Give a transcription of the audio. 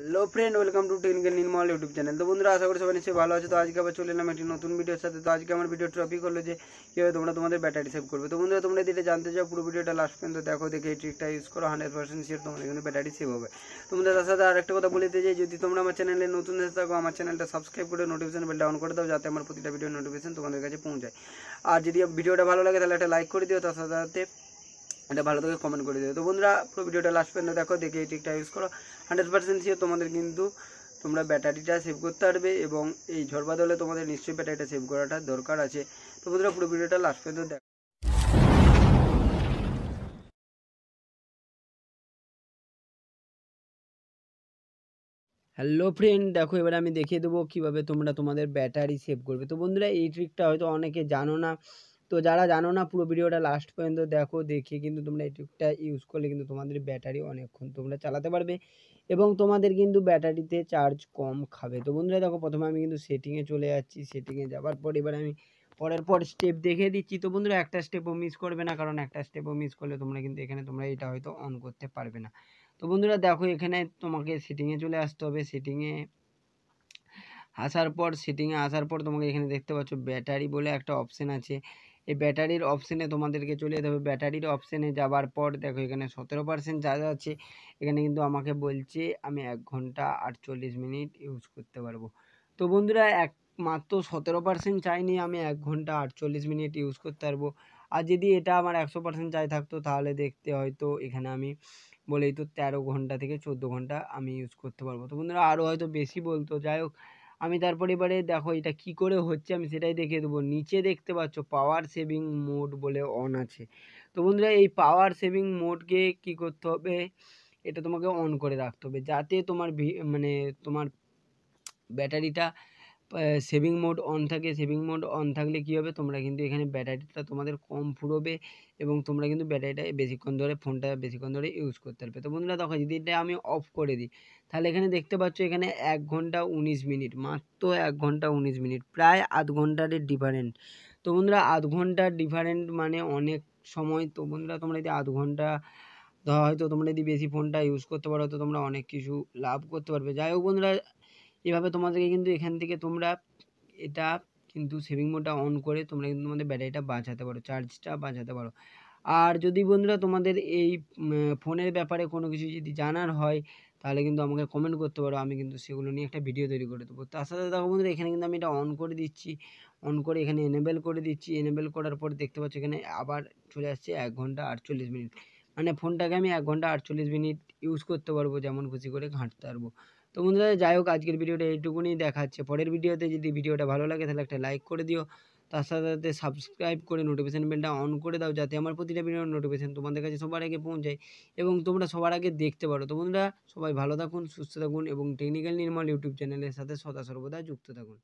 hello friend welcome to technical Nirmal YouTube channel তো বন্ধুরা আশা করি সবাই নিশ্চয়ই ভালো আছে তো আজকে আবার চলে এলাম একটি নতুন ভিডিওর সাথে তো আজকে আমার ভিডিও টপিক হলো যে কীভাবে তোমরা তোমাদের ব্যাটারি সেভ করবে তো বন্ধুরা তোমরা যেটা জানতে চাও পুরো ভিডিওটা লাস্ট পর্যন্ত দেখো দেখে এই ট্রিকটা ইউজ করো হান্ড্রেড পার্সেন্ট শিওর তোমার এখানে ব্যাটারি সেভ হবে তোমাদের তার সাথে আর একটা কথা দিতে যে যদি তোমরা আমার চ্যানেলে নতুন এসে থাকো আমার চ্যানেলটা সাবস্ক্রাইব করে নোটিফিকেশন বেল ডাউন করে দাও যাতে আমার প্রতিটা ভিডিও নোটিফিকেশন তোমাদের কাছে পৌঁছায় আর যদি ভিডিওটা ভালো লাগে তাহলে একটা লাইক করে দিও তার সাথে সাথে এটা ভালো থেকে কমেন্ট করে দিও তো বন্ধুরা পুরো ভিডিওটা লাস্ট পর্যন্ত দেখো দেখে ঠিকঠাক ইউজ করো হান্ড্রেড পার্সেন্ট শিওর তোমাদের কিন্তু তোমরা ব্যাটারিটা সেভ করতে পারবে এবং এই ঝড় বাদলে তোমাদের নিশ্চয়ই ব্যাটারিটা সেভ করাটা দরকার আছে তো বন্ধুরা পুরো ভিডিওটা লাস্ট পর্যন্ত দেখো হ্যালো ফ্রেন্ড দেখো এবার আমি দেখিয়ে দেবো কিভাবে তোমরা তোমাদের ব্যাটারি সেভ করবে তো বন্ধুরা এই ট্রিকটা হয়তো অনেকে জানো না তো যারা জানো না পুরো ভিডিওটা লাস্ট পর্যন্ত দেখো দেখে কিন্তু তোমরা এটা ইউজ করলে কিন্তু তোমাদের ব্যাটারি অনেকক্ষণ তোমরা চালাতে পারবে এবং তোমাদের কিন্তু ব্যাটারিতে চার্জ কম খাবে তো বন্ধুরা দেখো প্রথমে আমি কিন্তু সেটিংয়ে চলে যাচ্ছি সেটিংয়ে যাওয়ার পর এবার আমি পরের পর স্টেপ দেখিয়ে দিচ্ছি তো বন্ধুরা একটা স্টেপও মিস করবে না কারণ একটা স্টেপও মিস করলে তোমরা কিন্তু এখানে তোমরা এটা হয়তো অন করতে পারবে না তো বন্ধুরা দেখো এখানে তোমাকে সেটিংয়ে চলে আসতে হবে সেটিংয়ে আসার পর সেটিংয়ে আসার পর তোমাকে এখানে দেখতে পাচ্ছ ব্যাটারি বলে একটা অপশান আছে এই ব্যাটারির অপশানে তোমাদেরকে চলে যেতে হবে ব্যাটারির অপশানে যাবার পর দেখো এখানে সতেরো পার্সেন্ট চার্জ আছে এখানে কিন্তু আমাকে বলছে আমি এক ঘন্টা আটচল্লিশ মিনিট ইউজ করতে পারবো তো বন্ধুরা এক মাত্র সতেরো পার্সেন্ট চাইনি আমি এক ঘন্টা আটচল্লিশ মিনিট ইউজ করতে পারবো আর যদি এটা আমার একশো পার্সেন্ট চার্জ থাকতো তাহলে দেখতে হয়তো এখানে আমি বলেই তো তেরো ঘন্টা থেকে চোদ্দো ঘন্টা আমি ইউজ করতে পারবো তো বন্ধুরা আরও হয়তো বেশি বলতো যাই হোক আমি তারপর এবারে দেখো এটা কি করে হচ্ছে আমি সেটাই দেখিয়ে দেবো নিচে দেখতে পাচ্ছ পাওয়ার সেভিং মোড বলে অন আছে তো বন্ধুরা এই পাওয়ার সেভিং মোডকে কি করতে হবে এটা তোমাকে অন করে রাখতে হবে যাতে তোমার মানে তোমার ব্যাটারিটা সেভিং মোড অন থাকে সেভিং মোড অন থাকলে কী হবে তোমরা কিন্তু এখানে ব্যাটারিটা তোমাদের কম ফুরোবে এবং তোমরা কিন্তু ব্যাটারিটা বেশিক্ষণ ধরে ফোনটা বেশিক্ষণ ধরে ইউজ করতে পারবে তো বন্ধুরা দেখো যদি এটা আমি অফ করে দিই তাহলে এখানে দেখতে পাচ্ছ এখানে এক ঘন্টা উনিশ মিনিট মাত্র এক ঘন্টা উনিশ মিনিট প্রায় আধ ঘন্টারের ডিফারেন্ট তো বন্ধুরা আধ ঘন্টার ডিফারেন্ট মানে অনেক সময় তো বন্ধুরা তোমরা যদি আধ ঘন্টা হয়তো তোমরা যদি বেশি ফোনটা ইউজ করতে পারো তো তোমরা অনেক কিছু লাভ করতে পারবে যাই হোক বন্ধুরা এভাবে তোমাদেরকে কিন্তু এখান থেকে তোমরা এটা কিন্তু সেভিং মোডটা অন করে তোমরা কিন্তু তোমাদের ব্যাটারিটা বাঁচাতে পারো চার্জটা বাঁচাতে পারো আর যদি বন্ধুরা তোমাদের এই ফোনের ব্যাপারে কোনো কিছু যদি জানার হয় তাহলে কিন্তু আমাকে কমেন্ট করতে পারো আমি কিন্তু সেগুলো নিয়ে একটা ভিডিও তৈরি করে দেবো তার সাথে দেখো বন্ধুরা এখানে কিন্তু আমি এটা অন করে দিচ্ছি অন করে এখানে এনেবেল করে দিচ্ছি এনেবেল করার পর দেখতে পাচ্ছ এখানে আবার চলে আসছে এক ঘন্টা আটচল্লিশ মিনিট মানে ফোনটাকে আমি এক ঘন্টা আটচল্লিশ মিনিট ইউজ করতে পারবো যেমন খুশি করে ঘাঁটতে পারবো তো বন্ধুরা যাই হোক আজকের ভিডিওটা এইটুকুনি দেখাচ্ছে পরের ভিডিওতে যদি ভিডিওটা ভালো লাগে তাহলে একটা লাইক করে দিও তার সাথে সাথে সাবস্ক্রাইব করে নোটিফিকেশান বেলটা অন করে দাও যাতে আমার প্রতিটা ভিডিওর নোটিফিকেশান তোমাদের কাছে সবার আগে পৌঁছায় এবং তোমরা সবার আগে দেখতে পারো তো বন্ধুরা সবাই ভালো থাকুন সুস্থ থাকুন এবং টেকনিক্যাল নির্মাণ ইউটিউব চ্যানেলের সাথে সদা সর্বদা যুক্ত থাকুন